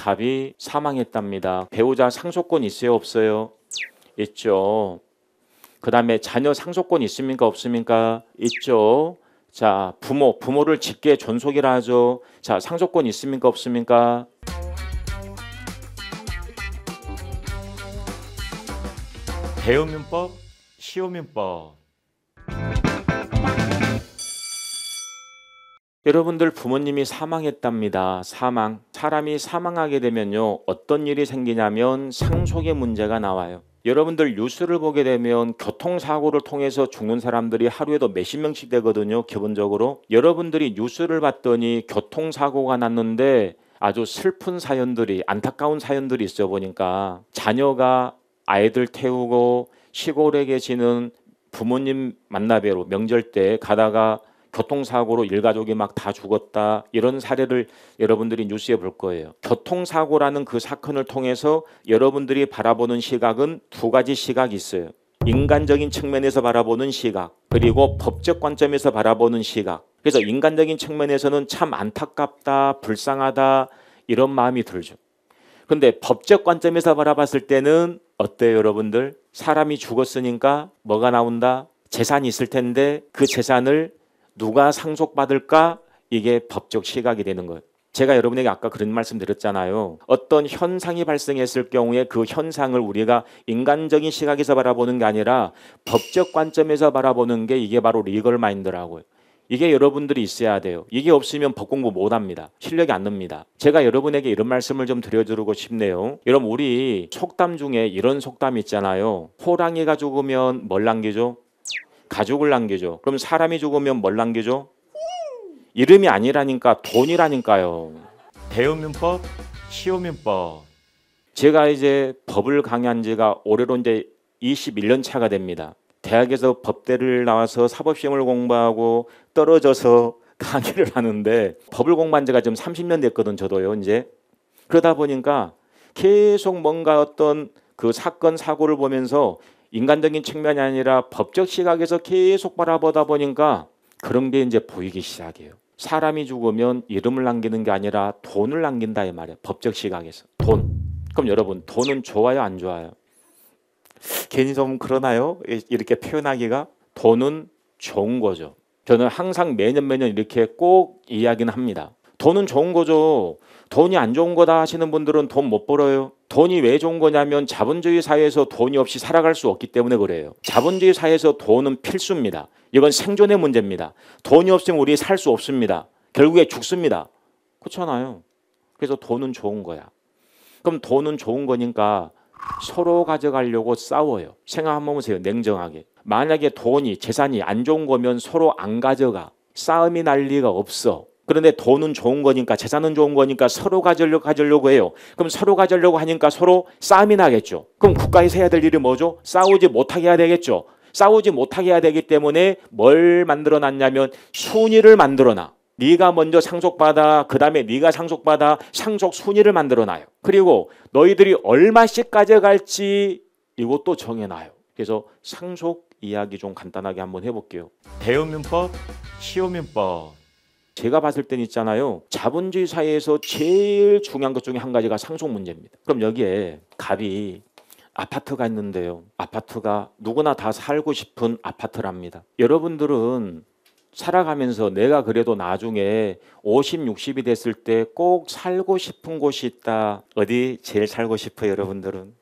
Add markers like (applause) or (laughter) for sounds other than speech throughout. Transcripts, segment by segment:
갑이 사망했답니다. 배우자 상속권 있어요 없어요? 있죠. 그 다음에 자녀 상속권 있습니까 없습니까? 있죠. 자 부모 부모를 직계 존속이라 하죠. 자 상속권 있습니까 없습니까? 배우면법, 시오면법 여러분들 부모님이 사망했답니다. 사망. 사람이 사망하게 되면요. 어떤 일이 생기냐면 상속의 문제가 나와요. 여러분들 뉴스를 보게 되면 교통사고를 통해서 죽는 사람들이 하루에도 몇십 명씩 되거든요. 기본적으로. 여러분들이 뉴스를 봤더니 교통사고가 났는데 아주 슬픈 사연들이 안타까운 사연들이 있어 보니까 자녀가 아이들 태우고 시골에 계시는 부모님 만나뵈러 명절 때 가다가 교통사고로 일가족이 막 다 죽었다 이런 사례를 여러분들이 뉴스에 볼 거예요. 교통사고라는 그 사건을 통해서 여러분들이 바라보는 시각은 두 가지 시각이 있어요. 인간적인 측면에서 바라보는 시각 그리고 법적 관점에서 바라보는 시각 그래서 인간적인 측면에서는 참 안타깝다 불쌍하다 이런 마음이 들죠. 근데 법적 관점에서 바라봤을 때는 어때요 여러분들? 사람이 죽었으니까 뭐가 나온다? 재산이 있을 텐데 그 재산을 누가 상속받을까? 이게 법적 시각이 되는 것 제가 여러분에게 아까 그런 말씀 드렸잖아요. 어떤 현상이 발생했을 경우에 그 현상을 우리가 인간적인 시각에서 바라보는 게 아니라 법적 관점에서 바라보는 게 이게 바로 리걸 마인드라고요. 이게 여러분들이 있어야 돼요. 이게 없으면 법 공부 못 합니다. 실력이 안 늡니다. 제가 여러분에게 이런 말씀을 좀드려주리고 싶네요. 여러분, 우리 속담 중에 이런 속담이 있잖아요. 호랑이가 죽으면 뭘 남기죠? 가족을 남겨줘. 그럼 사람이 죽으면 뭘 남겨줘? 이름이 아니라니까 돈이라니까요. 대우민법, 시우민법. 제가 이제 법을 강의한 지가 올해로 이제 21년 차가 됩니다. 대학에서 법대를 나와서 사법시험을 공부하고 떨어져서 (laughs) 강의를 하는데 법을 공부한 지가 지금 30년 됐거든 저도요 이제 그러다 보니까 계속 뭔가 어떤 그 사건 사고를 보면서 인간적인 측면이 아니라 법적 시각에서 계속 바라보다 보니까 그런 게 이제 보이기 시작해요. 사람이 죽으면 이름을 남기는 게 아니라 돈을 남긴다 이 말이에요. 법적 시각에서 돈. 그럼 여러분 돈은 좋아요 안 좋아요? 괜히 좀 그러나요? 이렇게 표현하기가 돈은 좋은 거죠. 저는 항상 매년 매년 이렇게 꼭 이야기는 합니다. 돈은 좋은 거죠. 돈이 안 좋은 거다 하시는 분들은 돈 못 벌어요. 돈이 왜 좋은 거냐면 자본주의 사회에서 돈이 없이 살아갈 수 없기 때문에 그래요. 자본주의 사회에서 돈은 필수입니다. 이건 생존의 문제입니다. 돈이 없으면 우리 살 수 없습니다. 결국에 죽습니다. 그렇잖아요. 그래서 돈은 좋은 거야. 그럼 돈은 좋은 거니까 서로 가져가려고 싸워요. 생각 한번 보세요. 냉정하게. 만약에 돈이 재산이 안 좋은 거면 서로 안 가져가. 싸움이 날 리가 없어. 그런데 돈은 좋은 거니까 재산은 좋은 거니까 서로 가지려고, 가지려고 해요. 그럼 서로 가지려고 하니까 서로 싸움이 나겠죠. 그럼 국가에서 해야 될 일이 뭐죠? 싸우지 못하게 해야 되겠죠. 싸우지 못하게 해야 되기 때문에 뭘 만들어놨냐면 순위를 만들어놔. 네가 먼저 상속받아 그다음에 네가 상속받아 상속 순위를 만들어놔요. 그리고 너희들이 얼마씩 가져갈지 이것도 정해놔요. 그래서 상속 이야기 좀 간단하게 한번 해볼게요. 대우민법, 시효민법 제가 봤을 땐 있잖아요. 자본주의 사회에서 제일 중요한 것 중에 한 가지가 상속 문제입니다. 그럼 여기에 갑이 아파트가 있는데요. 아파트가 누구나 다 살고 싶은 아파트랍니다. 여러분들은 살아가면서 내가 그래도 나중에 50, 60이 됐을 때 꼭 살고 싶은 곳이 있다. 어디 제일 살고 싶어 요 여러분들은?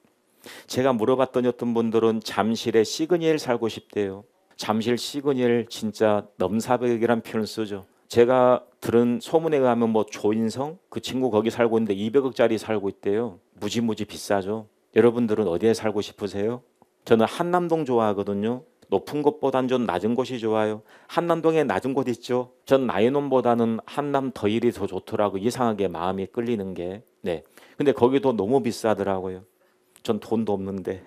제가 물어봤던 어떤 분들은 잠실의 시그니엘 살고 싶대요. 잠실 시그니엘 진짜 넘사벽이란 표현을 쓰죠. 제가 들은 소문에 의하면 뭐 조인성 그 친구 거기 살고 있는데 200억짜리 살고 있대요. 무지무지 비싸죠. 여러분들은 어디에 살고 싶으세요? 저는 한남동 좋아하거든요. 높은 곳보단 좀 낮은 곳이 좋아요. 한남동에 낮은 곳 있죠. 전 나인원보다는 한남 더일이 더 좋더라고 이상하게 마음이 끌리는 게. 네. 근데 거기도 너무 비싸더라고요. 전 돈도 없는데.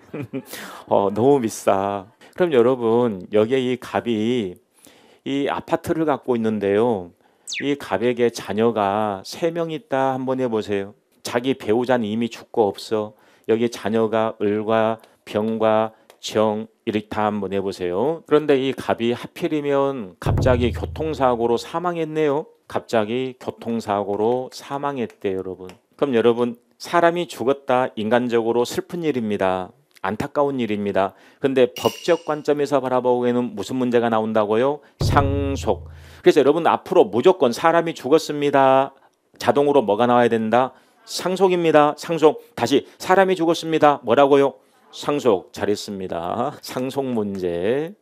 (laughs) 어, 너무 비싸. 그럼 여러분, 여기에 이갑이 이 아파트를 갖고 있는데요. 이 가백의 자녀가 세 명 있다 한번 해보세요. 자기 배우자는 이미 죽고 없어. 여기 자녀가 을과 병과 정 이렇게 다 한번 해보세요. 그런데 이 갑이 하필이면 갑자기 교통사고로 사망했네요. 갑자기 교통사고로 사망했대 여러분. 그럼 여러분 사람이 죽었다 인간적으로 슬픈 일입니다. 안타까운 일입니다. 근데 법적 관점에서 바라보기에는 무슨 문제가 나온다고요? 상속. 그래서 여러분 앞으로 무조건 사람이 죽었습니다. 자동으로 뭐가 나와야 된다? 상속입니다. 상속. 다시 사람이 죽었습니다. 뭐라고요? 상속. 잘했습니다. 상속 문제.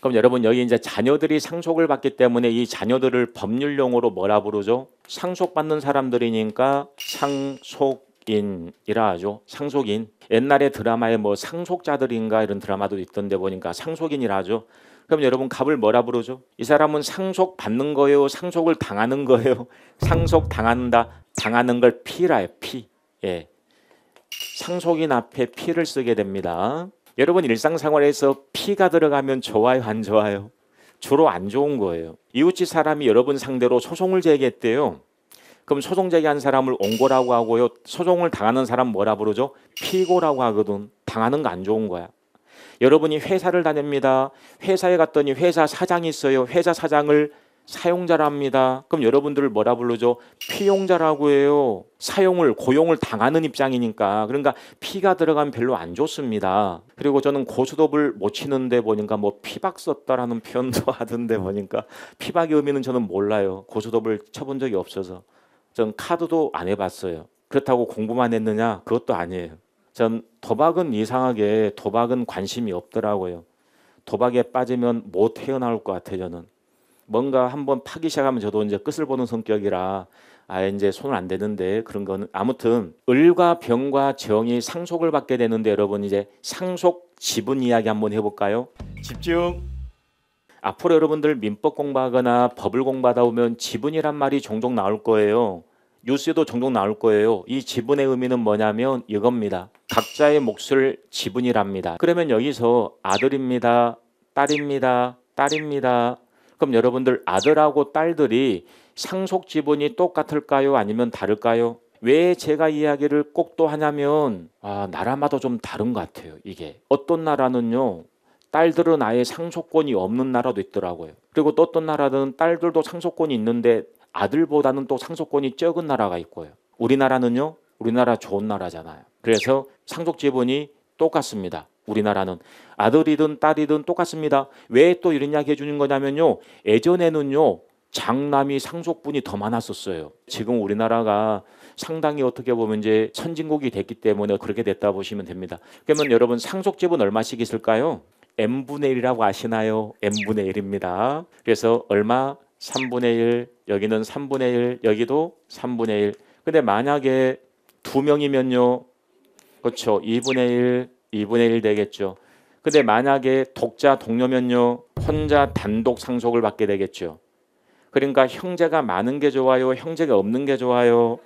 그럼 여러분 여기 이제 자녀들이 상속을 받기 때문에 이 자녀들을 법률용어로 뭐라 부르죠? 상속받는 사람들이니까 상속 상속인이라 하죠. 상속인. 옛날에 드라마에 뭐 상속자들인가 이런 드라마도 있던데 보니까 상속인이라 하죠. 그럼 여러분 갑을 뭐라 부르죠? 이 사람은 상속 받는 거예요, 상속을 당하는 거예요. (laughs) 상속 당한다, 당하는 걸 피라 해요. 피. 예. 상속인 앞에 피를 쓰게 됩니다. 여러분 일상생활에서 피가 들어가면 좋아요, 안 좋아요? 주로 안 좋은 거예요. 이웃집 사람이 여러분 상대로 소송을 제기했대요. 그럼 소송 제기한 사람을 온고라고 하고요. 소송을 당하는 사람 뭐라 부르죠? 피고라고 하거든. 당하는 거 안 좋은 거야. 여러분이 회사를 다닙니다. 회사에 갔더니 회사 사장이 있어요. 회사 사장을 사용자랍니다. 그럼 여러분들을 뭐라 부르죠? 피용자라고 해요. 사용을 고용을 당하는 입장이니까 그러니까 피가 들어가면 별로 안 좋습니다. 그리고 저는 고수톱을 못 치는데 보니까 뭐 피박 썼다라는 표현도 (laughs) 하던데 보니까 피박의 의미는 저는 몰라요. 고수톱을 쳐본 적이 없어서. 전 카드도 안 해봤어요. 그렇다고 공부만 했느냐? 그것도 아니에요. 전 도박은 이상하게 도박은 관심이 없더라고요. 도박에 빠지면 못 헤어나올 것 같아요. 저는 뭔가 한번 파기 시작하면 저도 이제 끝을 보는 성격이라 아 이제 손을 안 대는데 그런 거는 아무튼 을과 병과 정이 상속을 받게 되는데 여러분 이제 상속 지분 이야기 한번 해볼까요? 집중. 앞으로 여러분들 민법 공부하거나 법을 공부하다 보면 지분이란 말이 종종 나올 거예요. 뉴스에도 종종 나올 거예요. 이 지분의 의미는 뭐냐면 이겁니다. 각자의 몫을 지분이랍니다. 그러면 여기서 아들입니다. 딸입니다. 딸입니다. 그럼 여러분들 아들하고 딸들이 상속 지분이 똑같을까요? 아니면 다를까요? 왜 제가 이야기를 꼭 또 하냐면 아, 나라마다 좀 다른 것 같아요. 이게 어떤 나라는요. 딸들은 아예 상속권이 없는 나라도 있더라고요. 그리고 또 어떤 나라는 딸들도 상속권이 있는데 아들보다는 또 상속권이 적은 나라가 있고요. 우리나라는요. 우리나라 좋은 나라잖아요. 그래서 상속 지분이 똑같습니다. 우리나라는 아들이든 딸이든 똑같습니다. 왜 또 이런 이야기 해주는 거냐면요. 예전에는요. 장남이 상속분이 더 많았었어요. 지금 우리나라가 상당히 어떻게 보면 이제 선진국이 됐기 때문에 그렇게 됐다 보시면 됩니다. 그러면 여러분 상속 지분 얼마씩 있을까요? m 분의 1이라고 아시나요? m 분의 1입니다. 그래서 얼마 3분의 1, 여기는 3분의 1, 여기도 3분의 1. 근데 만약에 두 명이면요. 그렇죠. 2분의 1, 2분의 1 되겠죠. 근데 만약에 독자 동료면요. 혼자 단독 상속을 받게 되겠죠. 그러니까 형제가 많은 게 좋아요. 형제가 없는 게 좋아요.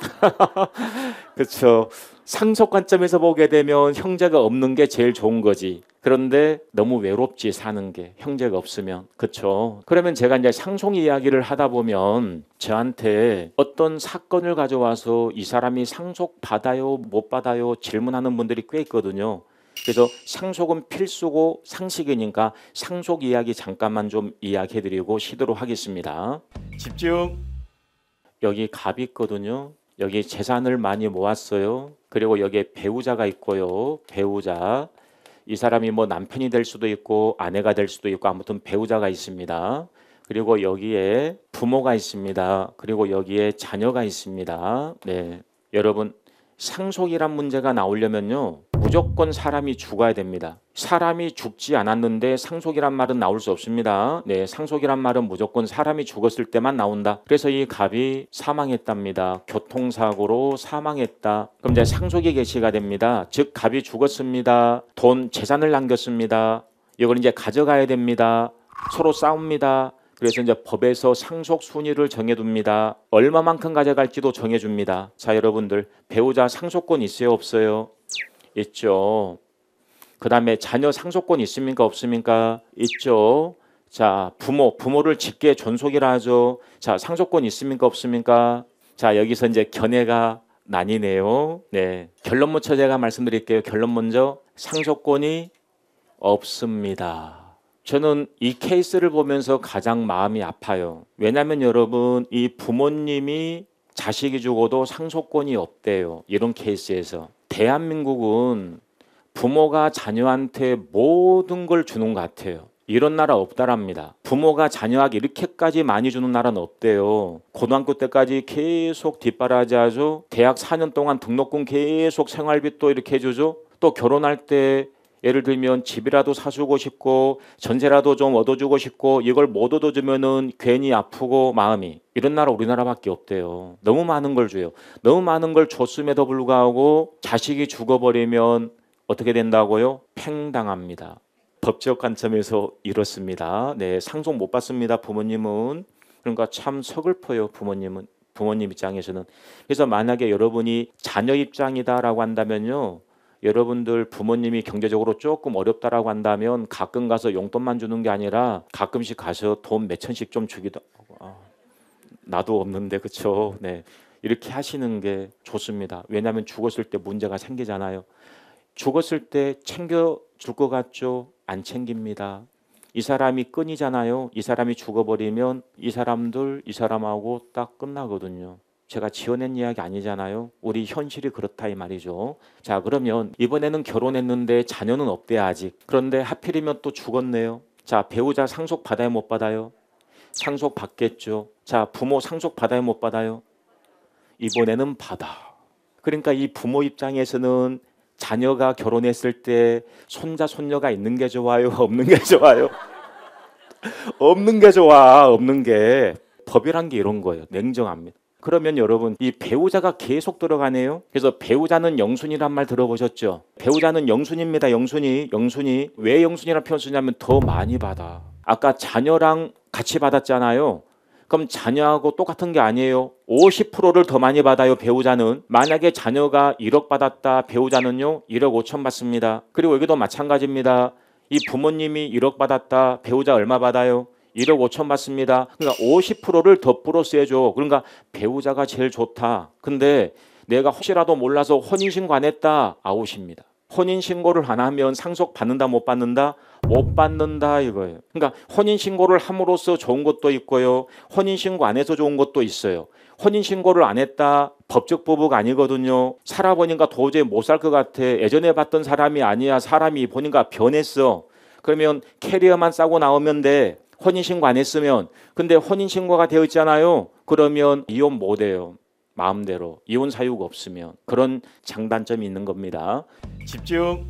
(laughs) 그렇죠. 상속 관점에서 보게 되면 형제가 없는 게 제일 좋은 거지. 그런데 너무 외롭지 사는 게 형제가 없으면 그쵸 그러면 제가 이제 상속 이야기를 하다 보면 저한테 어떤 사건을 가져와서 이 사람이 상속 받아요 못 받아요 질문하는 분들이 꽤 있거든요 그래서 상속은 필수고 상식이니까 상속 이야기 잠깐만 좀 이야기해드리고 쉬도록 하겠습니다 집중 여기 갑이 있거든요 여기 재산을 많이 모았어요 그리고 여기에 배우자가 있고요 배우자 이 사람이 뭐 남편이 될 수도 있고 아내가 될 수도 있고 아무튼 배우자가 있습니다. 그리고 여기에 부모가 있습니다. 그리고 여기에 자녀가 있습니다. 네. 여러분 상속이란 문제가 나오려면요. 무조건 사람이 죽어야 됩니다. 사람이 죽지 않았는데 상속이란 말은 나올 수 없습니다. 네, 상속이란 말은 무조건 사람이 죽었을 때만 나온다. 그래서 이 갑이 사망했답니다. 교통사고로 사망했다. 그럼 이제 상속의 개시가 됩니다. 즉 갑이 죽었습니다. 돈 재산을 남겼습니다. 이걸 이제 가져가야 됩니다. 서로 싸웁니다. 그래서 이제 법에서 상속 순위를 정해둡니다. 얼마만큼 가져갈지도 정해줍니다. 자 여러분들 배우자 상속권 있어요 없어요? 있죠. 그 다음에 자녀 상속권 있습니까 없습니까? 있죠. 자 부모 부모를 직계 존속이라 하죠. 자 상속권 있습니까 없습니까? 자 여기서 이제 견해가 난이네요. 네 결론부터 제가 말씀드릴게요. 결론 먼저 상속권이 없습니다. 저는 이 케이스를 보면서 가장 마음이 아파요. 왜냐하면 여러분 이 부모님이 자식이 죽어도 상속권이 없대요. 이런 케이스에서 대한민국은 부모가 자녀한테 모든 걸 주는 것 같아요. 이런 나라 없다랍니다. 부모가 자녀에게 이렇게까지 많이 주는 나라는 없대요. 고등학교 때까지 계속 뒷바라지하죠. 대학 4년 동안 등록금 계속 생활비 또 이렇게 해주죠. 또 결혼할 때 예를 들면 집이라도 사주고 싶고 전세라도 좀 얻어주고 싶고 이걸 못 얻어주면은 괜히 아프고 마음이 이런 나라 우리나라밖에 없대요. 너무 많은 걸 줘요. 너무 많은 걸 줬음에도 불구하고 자식이 죽어버리면 어떻게 된다고요? 팽당합니다. 법적 관점에서 이렇습니다. 네, 상속 못 받습니다. 부모님은 그러니까 참 서글퍼요. 부모님은 부모님 입장에서는 그래서 만약에 여러분이 자녀 입장이다라고 한다면요. 여러분들 부모님이 경제적으로 조금 어렵다라고 한다면 가끔 가서 용돈만 주는 게 아니라 가끔씩 가서 돈 몇 천씩 좀 주기도 하고 아, 나도 없는데 그쵸 네 이렇게 하시는 게 좋습니다 왜냐하면 죽었을 때 문제가 생기잖아요 죽었을 때 챙겨 줄것 같죠 안 챙깁니다 이 사람이 끈이잖아요 이 사람이 죽어버리면 이 사람들 이 사람하고 딱 끝나거든요 제가 지어낸 이야기 아니잖아요. 우리 현실이 그렇다 이 말이죠. 자, 그러면 이번에는 결혼했는데 자녀는 없대요, 아직. 그런데 하필이면 또 죽었네요. 자, 배우자 상속 받아요, 못 받아요? 상속 받겠죠. 자, 부모 상속 받아요, 못 받아요? 이번에는 받아. 그러니까 이 부모 입장에서는 자녀가 결혼했을 때 손자 손녀가 있는 게 좋아요, (laughs) 없는 게 좋아요? 없는 게 좋아, 없는 게. 법이란 게 이런 거예요. 냉정합니다. 그러면 여러분 이 배우자가 계속 들어가네요. 그래서 배우자는 영순이란 말 들어보셨죠? 배우자는 영순입니다. 영순이 영순이 왜 영순이라 표현 쓰냐면 더 많이 받아. 아까 자녀랑 같이 받았잖아요. 그럼 자녀하고 똑같은 게 아니에요. 50%를 더 많이 받아요, 배우자는. 만약에 자녀가 1억 받았다, 배우자는요, 1억 5천 받습니다. 그리고 여기도 마찬가지입니다. 이 부모님이 1억 받았다, 배우자 얼마 받아요? 1억 5천 받습니다. 그러니까 50%를 덧불어 스 해줘. 그러니까 배우자가 제일 좋다. 근데 내가 혹시라도 몰라서 혼인신고 안 했다. 아웃입니다. 혼인신고를 안 하면 상속 받는다 못 받는다? 못 받는다 이거예요. 그러니까 혼인신고를 함으로써 좋은 것도 있고요. 혼인신고 안 해서 좋은 것도 있어요. 혼인신고를 안 했다. 법적 부부가 아니거든요. 살아보니까 도저히 못 살 것 같아. 예전에 봤던 사람이 아니야. 사람이 보니까 변했어. 그러면 캐리어만 싸고 나오면 돼. 혼인신고 안 했으면 근데 혼인신고가 되어 있잖아요. 그러면 이혼 못 해요. 마음대로 이혼 사유가 없으면 그런 장단점이 있는 겁니다. 집중.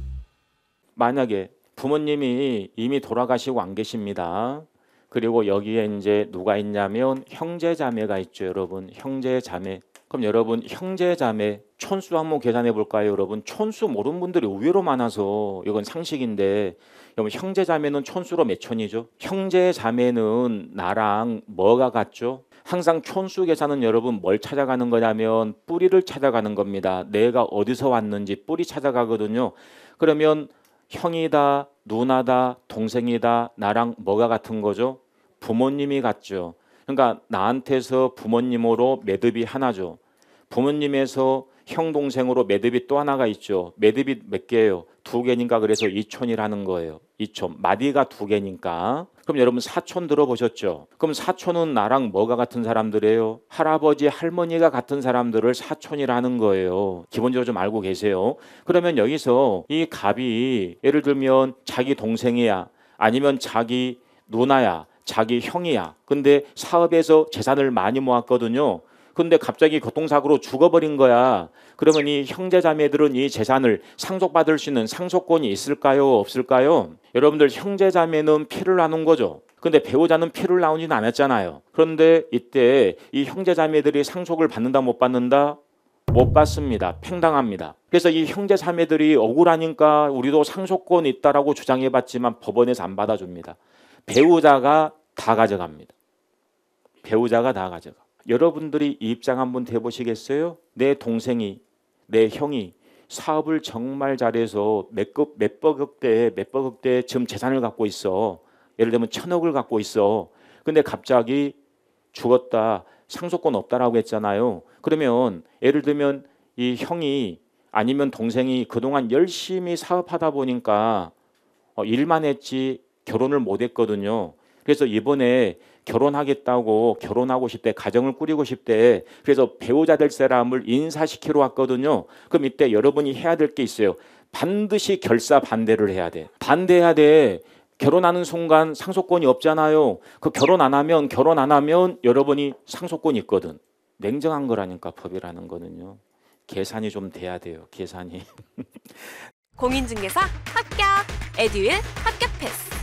만약에 부모님이 이미 돌아가시고 안 계십니다. 그리고 여기에 이제 누가 있냐면 형제 자매가 있죠, 여러분. 형제 자매. 그럼 여러분 형제 자매 촌수 한번 계산해 볼까요, 여러분? 촌수 모르는 분들이 의외로 많아서 이건 상식인데 여러분 형제 자매는 촌수로 매 촌이죠? 형제 자매는 나랑 뭐가 같죠? 항상 촌수 계산은 여러분 뭘 찾아가는 거냐면 뿌리를 찾아가는 겁니다. 내가 어디서 왔는지 뿌리 찾아가거든요. 그러면 형이다, 누나다, 동생이다, 나랑 뭐가 같은 거죠? 부모님이 같죠. 그러니까 나한테서 부모님으로 매듭이 하나죠. 부모님에서 형 동생으로 매듭이 또 하나가 있죠. 매듭이 몇 개예요? 두 개니까 그래서 이촌이라는 거예요. 이촌 마디가 두 개니까. 그럼 여러분 사촌 들어보셨죠? 그럼 사촌은 나랑 뭐가 같은 사람들이에요? 할아버지, 할머니가 같은 사람들을 사촌이라는 거예요. 기본적으로 좀 알고 계세요. 그러면 여기서 이 갑이 예를 들면 자기 동생이야, 아니면 자기 누나야, 자기 형이야. 근데 사업에서 재산을 많이 모았거든요. 근데 갑자기 교통사고로 죽어버린 거야. 그러면 이 형제 자매들은 이 재산을 상속받을 수 있는 상속권이 있을까요? 없을까요? 여러분들 형제 자매는 피를 나눈 거죠. 근데 배우자는 피를 나오지는 않았잖아요. 그런데 이때 이 형제 자매들이 상속을 받는다 못 받는다? 못 받습니다. 팽당합니다. 그래서 이 형제 자매들이 억울하니까 우리도 상속권 있다라고 주장해 봤지만 법원에서 안 받아줍니다. 배우자가 다 가져갑니다. 배우자가 다 가져가. 여러분들이 이 입장 한번 대보시겠어요? 내 동생이, 내 형이 사업을 정말 잘해서 몇급 몇백억대 몇백억대 지금 재산을 갖고 있어. 예를 들면 천억을 갖고 있어. 근데 갑자기 죽었다. 상속권 없다라고 했잖아요. 그러면 예를 들면 이 형이 아니면 동생이 그동안 열심히 사업하다 보니까 어, 일만 했지 결혼을 못 했거든요. 그래서 이번에 결혼하겠다고 결혼하고 싶대 가정을 꾸리고 싶대 그래서 배우자 될 사람을 인사시키러 왔거든요. 그럼 이때 여러분이 해야 될 게 있어요. 반드시 결사 반대를 해야 돼. 반대해야 돼. 결혼하는 순간 상속권이 없잖아요. 그 결혼 안 하면 결혼 안 하면 여러분이 상속권이 있거든. 냉정한 거라니까 법이라는 거는요. 계산이 좀 돼야 돼요. 계산이. (laughs) 공인중개사 합격. 에듀윌 합격 패스.